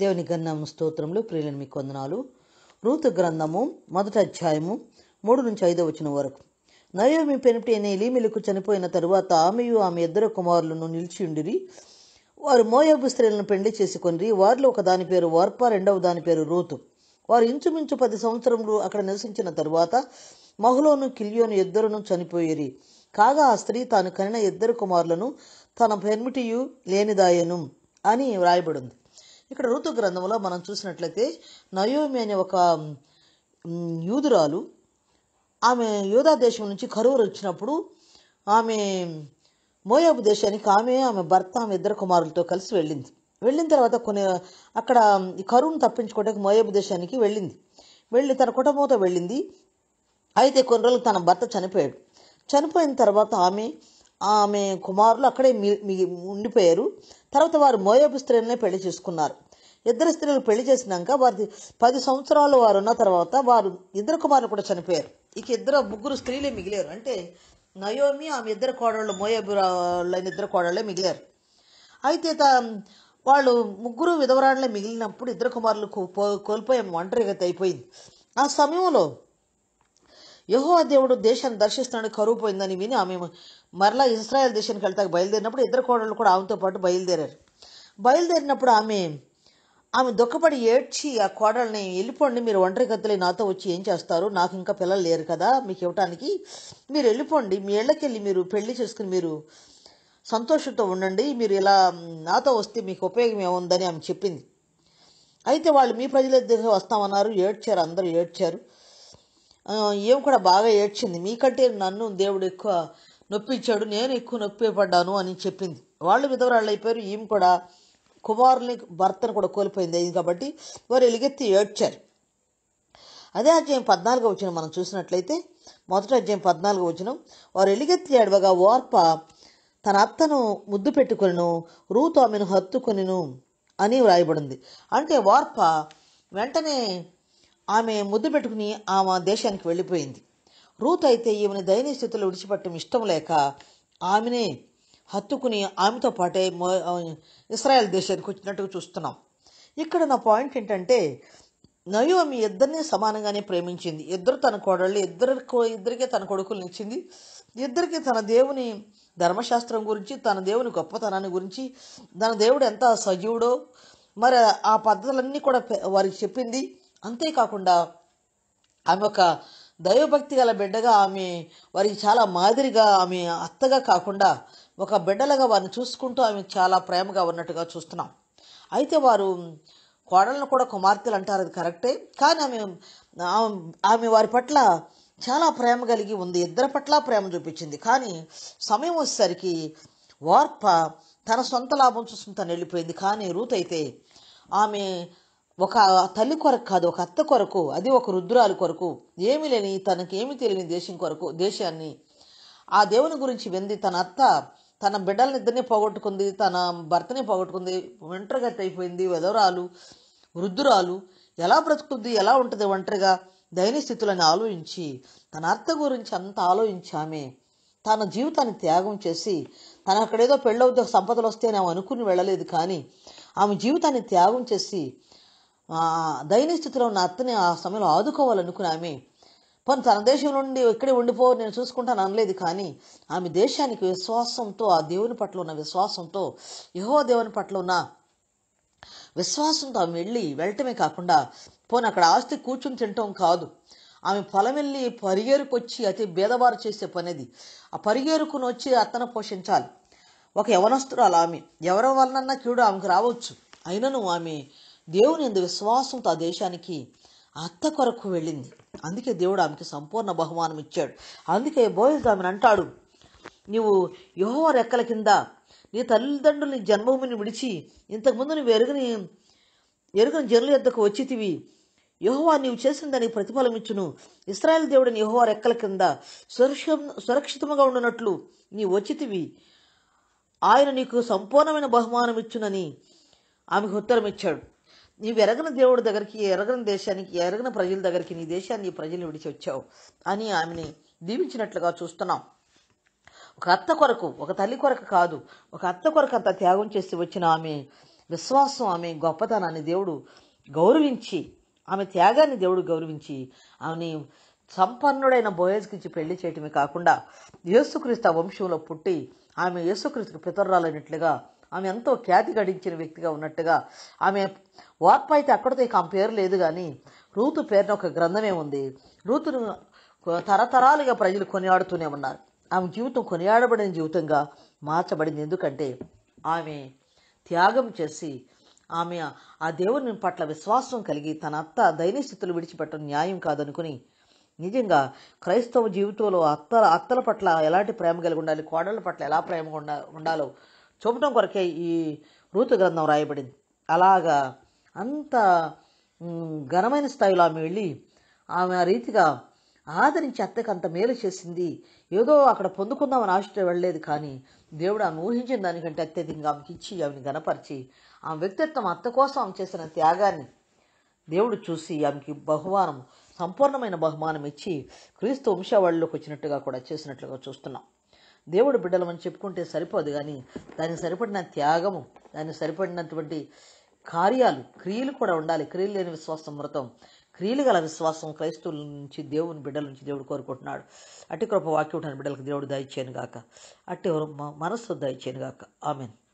దేవుని గన్నాము స్తోత్రంలో ప్రియులను మీకు వందనాలు రూతు గ్రంథము మొదటి అధ్యాయము మూడు నుంచి ఐదో వచ్చిన వరకు నయోమి పెనిపి అనే లీమిలకు చనిపోయిన తరువాత ఆమెయు ఆమె ఇద్దరు కుమారులను నిలిచియుండిరి వారు మోయబు స్త్రీలను పెళ్లి చేసుకొనిరి వారిలో ఒక దాని పేరు వార్ప రెండవ దాని పేరు రూతు వారు ఇంచుమించు పది సంవత్సరములు అక్కడ నివసించిన తరువాత మహులోను కిలియోను ఇద్దరును చనిపోయిరి కాగా ఆ స్త్రీ తాను కనిన ఇద్దరు కుమారులను తన పెన్మిటియు లేనిదాయను అని వ్రాయబడింది ఇక్కడ ఋతు గ్రంథంలో మనం చూసినట్లయితే నయోమి అనే ఒక యూదురాలు ఆమె యోధా దేశం నుంచి కరువులు వచ్చినప్పుడు ఆమె మోయాబు దేశానికి ఆమె ఆమె భర్త ఆమె ఇద్దరు కుమారులతో కలిసి వెళ్ళింది వెళ్ళిన తర్వాత కొన్ని అక్కడ ఈ కరువును తప్పించుకోవడానికి మోయాబు దేశానికి వెళ్ళింది వెళ్ళి తన కుటుంబంతో వెళ్ళింది అయితే కొన్ని రోజులు తన భర్త చనిపోయాడు చనిపోయిన తర్వాత ఆమె ఆమె కుమారులు అక్కడే మిగి ఉండిపోయారు తర్వాత వారు మోయబు స్త్రీలనే పెళ్లి చేసుకున్నారు ఇద్దరు స్త్రీలు పెళ్లి చేసినాక వారి పది సంవత్సరాలు వారు ఉన్న తర్వాత వారు ఇద్దరు కుమారులు కూడా చనిపోయారు ఇక ఇద్దరు ముగ్గురు స్త్రీలే మిగిలారు అంటే నయోమి ఆమె ఇద్దరు కోడళ్ళు మోయబురాళ్ళైన ఇద్దరు కోడళ్ళే మిగిలారు అయితే త వాళ్ళు ముగ్గురు విధవరాళ్ళే మిగిలినప్పుడు ఇద్దరు కుమారులు కోల్పోయే ఒంటరిగా అయిపోయింది ఆ సమయంలో యహో దేవుడు దేశాన్ని దర్శిస్తానని కరువు పోయిందని విని ఆమె మరలా ఇస్రాయల్ దేశానికి వెళ్తాక బయలుదేరినప్పుడు ఇద్దరు కోడళ్ళు కూడా ఆమెతో పాటు బయలుదేరారు బయలుదేరినప్పుడు ఆమె ఆమె దుఃఖపడి ఏడ్చి ఆ కోడల్ని వెళ్ళిపోండి మీరు ఒంటరి గతులు నాతో వచ్చి ఏం చేస్తారు నాకు ఇంకా పిల్లలు లేరు కదా మీకు ఇవ్వటానికి మీరు వెళ్ళిపోండి మీ ఇళ్ళకెళ్ళి మీరు పెళ్లి చేసుకుని మీరు సంతోషంతో ఉండండి మీరు ఇలా నాతో వస్తే మీకు ఉపయోగం ఏముందని ఆమె చెప్పింది అయితే వాళ్ళు మీ ప్రజల దగ్గర వస్తామన్నారు ఏడ్చారు అందరూ ఏడ్చారు ఏం కూడా బాగా ఏడ్చింది మీకంటే నన్ను దేవుడు ఎక్కువ నొప్పి ఇచ్చాడు నేను ఎక్కువ నొప్పి పడ్డాను అని చెప్పింది వాళ్ళు విధవరాళ్ళు అయిపోయారు ఈమె కూడా కుమారుని భర్తను కూడా కోల్పోయింది అయింది కాబట్టి వారు ఎలుగెత్తి ఏడ్చారు అదే అధ్యాయం పద్నాలుగో వచ్చిన మనం చూసినట్లయితే మొదట అధ్యాయం పద్నాలుగో వచ్చిన వారు ఎలుగెత్తి ఏడవగా ఓర్ప తన అత్తను ముద్దు పెట్టుకొనిను రూతో ఆమెను హత్తుకొనిను అని వ్రాయబడింది అంటే వార్ప వెంటనే ఆమె ముద్దు పెట్టుకుని ఆమె దేశానికి వెళ్ళిపోయింది రూత్ అయితే ఈమెను దయనీయ స్థితిలో విడిచిపెట్టడం ఇష్టం లేక ఆమెనే హత్తుకుని ఆమెతో పాటే ఇస్రాయెల్ దేశానికి వచ్చినట్టుగా చూస్తున్నాం ఇక్కడ నా పాయింట్ ఏంటంటే నయోమి ఇద్దరిని సమానంగానే ప్రేమించింది ఇద్దరు తన కోడళ్ళు ఇద్దరు ఇద్దరికే తన కొడుకులు ఇచ్చింది ఇద్దరికి తన దేవుని ధర్మశాస్త్రం గురించి తన దేవుని గొప్పతనాన్ని గురించి తన దేవుడు ఎంత సజీవుడో మరి ఆ పద్ధతులన్నీ కూడా వారికి చెప్పింది అంతేకాకుండా ఆమె ఒక దైవభక్తి గల బిడ్డగా ఆమె వారికి చాలా మాదిరిగా ఆమె అత్తగా కాకుండా ఒక బిడ్డలుగా వారిని చూసుకుంటూ ఆమె చాలా ప్రేమగా ఉన్నట్టుగా చూస్తున్నాం అయితే వారు కోడలను కూడా కుమార్తెలు అంటారు అది కరెక్టే కానీ ఆమె ఆమె వారి పట్ల చాలా ప్రేమ కలిగి ఉంది ఇద్దరి పట్ల ప్రేమ చూపించింది కానీ సమయం వచ్చేసరికి వార్ప తన సొంత లాభం చూసుకుని తను వెళ్ళిపోయింది కానీ రూత్ అయితే ఆమె ఒక తల్లి కొరకు కాదు ఒక అత్త కొరకు అది ఒక రుద్రాలు కొరకు ఏమి లేని తనకి ఏమి తెలియని దేశం కొరకు దేశాన్ని ఆ దేవుని గురించి వెంది తన అత్త తన బిడ్డలని ఇద్దరిని పోగొట్టుకుంది తన భర్తని పోగొట్టుకుంది ఒంటరిగా అయిపోయింది వెదవరాలు వృద్ధురాలు ఎలా బ్రతుకుతుంది ఎలా ఉంటుంది ఒంటరిగా దైనిక స్థితులను ఆలోచించి తన అత్త గురించి అంత ఆలోచించామే తన జీవితాన్ని త్యాగం చేసి తన అక్కడేదో పెళ్ళవుతే సంపదలు వస్తే నేను అనుకుని వెళ్ళలేదు కానీ ఆమె జీవితాన్ని త్యాగం చేసి దయనీయ స్థితిలో ఉన్న అత్తని ఆ సమయంలో ఆదుకోవాలనుకుని ఆమె పని తన దేశం నుండి ఇక్కడే ఉండిపో నేను చూసుకుంటాను అనలేదు కానీ ఆమె దేశానికి విశ్వాసంతో ఆ దేవుని పట్ల ఉన్న విశ్వాసంతో యహో దేవుని పట్ల ఉన్న విశ్వాసంతో ఆమె వెళ్ళి వెళ్ళటమే కాకుండా పోనీ అక్కడ ఆస్తి కూర్చుని తినటం కాదు ఆమె పొలం వెళ్ళి పరిగేరుకొచ్చి అతి భేదవారు చేసే పనిది ఆ పరిగేరుకుని వచ్చి అత్తన పోషించాలి ఒక యవనస్తురాలు ఆమె ఎవరి వలన కీడు ఆమెకు రావచ్చు అయినను ఆమె దేవుని ఎందు విశ్వాసంతో ఆ దేశానికి అత్త కొరకు వెళ్ళింది అందుకే దేవుడు ఆమెకి సంపూర్ణ బహుమానం ఇచ్చాడు అందుకే బోయస్ ఆమెను అంటాడు నీవు యోహో రెక్కల కింద నీ తల్లిదండ్రులని జన్మభూమిని విడిచి ఇంతకుముందు నువ్వు ఎరుగని ఎరుగని జనుల యొద్దకు వచ్చితివి యహోవా నీవు చేసిన దానికి ప్రతిఫలం ఇచ్చును ఇస్రాయల్ దేవుడిని యహోవా రెక్కల కింద సురక్ష సురక్షితముగా ఉండనట్లు నీ వచ్చితివి ఆయన నీకు సంపూర్ణమైన బహుమానం ఇచ్చునని ఆమెకు ఉత్తరం ఇచ్చాడు నీవు ఎరగిన దేవుడి దగ్గరికి ఎరగని దేశానికి ఎరగిన ప్రజల దగ్గరికి నీ దేశాన్ని ప్రజలు విడిచి వచ్చావు అని ఆమెని దీవించినట్లుగా చూస్తున్నాం ఒక అత్త కొరకు ఒక తల్లి కొరకు కాదు ఒక అత్త కొరకు అంత త్యాగం చేసి వచ్చిన ఆమె విశ్వాసం ఆమె గొప్పతనాన్ని దేవుడు గౌరవించి ఆమె త్యాగాన్ని దేవుడు గౌరవించి ఆమెని సంపన్నుడైన బోయజ్కించి పెళ్లి చేయటమే కాకుండా యేసుక్రీస్తు వంశంలో పుట్టి ఆమె యేసుక్రీస్తుకి పితరాలైనట్లుగా ఆమె ఎంతో ఖ్యాతి గడించిన వ్యక్తిగా ఉన్నట్టుగా ఆమె వార్ప అయితే అక్కడితో ఆమె పేరు లేదు కానీ రూతు పేరున ఒక గ్రంథమే ఉంది రూతును తరతరాలుగా ప్రజలు కొనియాడుతూనే ఉన్నారు ఆమె జీవితం కొనియాడబడిన జీవితంగా మార్చబడింది ఎందుకంటే ఆమె త్యాగం చేసి ఆమె ఆ దేవుని పట్ల విశ్వాసం కలిగి తన అత్త దైన్యస్థితులు విడిచిపెట్టడం న్యాయం కాదనుకుని నిజంగా క్రైస్తవ జీవితంలో అత్త అత్తల పట్ల ఎలాంటి ప్రేమ కలిగి ఉండాలి కోడళ్ళ పట్ల ఎలా ప్రేమ ఉండాలో చూపటం కొరకే ఈ రూతు గ్రంథం రాయబడింది అలాగా అంత ఘనమైన స్థాయిలో ఆమె వెళ్ళి ఆమె ఆ రీతిగా ఆదరించి అత్తకు అంత మేలు చేసింది ఏదో అక్కడ పొందుకుందామని ఆశ వెళ్ళలేదు కానీ దేవుడు ఆమె ఊహించిన దానికంటే అత్యధికంగా ఆమెకి ఇచ్చి ఆమెను గనపరిచి ఆమె వ్యక్తిత్వం అత్త కోసం ఆమె చేసిన త్యాగాన్ని దేవుడు చూసి ఆమెకి బహుమానం సంపూర్ణమైన బహుమానం ఇచ్చి క్రీస్తు వంశావళిలోకి వచ్చినట్టుగా కూడా చేసినట్లుగా చూస్తున్నాం దేవుడు బిడ్డలమని చెప్పుకుంటే సరిపోదు కానీ దానికి సరిపడిన త్యాగము దానికి సరిపడినటువంటి కార్యాలు క్రియలు కూడా ఉండాలి క్రియలు లేని విశ్వాసం మృతం క్రియలు గల విశ్వాసం క్రైస్తవుల నుంచి దేవుని బిడ్డల నుంచి దేవుడు కోరుకుంటున్నాడు అట్టి కృప వాక్యం బిడ్డలకు దేవుడు దయచేయను గాక అట్టి మనస్సు దయచేయను గాక ఆమెను